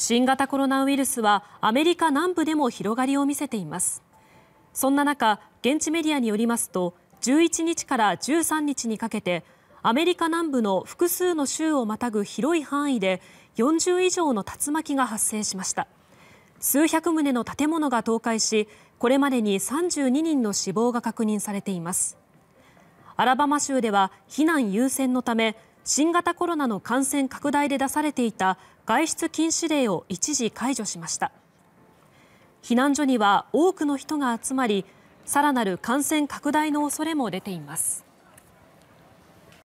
新型コロナウイルスはアメリカ南部でも広がりを見せていますそんな中現地メディアによりますと11日から13日にかけてアメリカ南部の複数の州をまたぐ広い範囲で40以上の竜巻が発生しました数百棟の建物が倒壊しこれまでに32人の死亡が確認されていますアラバマ州では避難優先のため新型コロナの感染拡大で出されていた外出禁止令を一時解除しました避難所には多くの人が集まりさらなる感染拡大の恐れも出ています。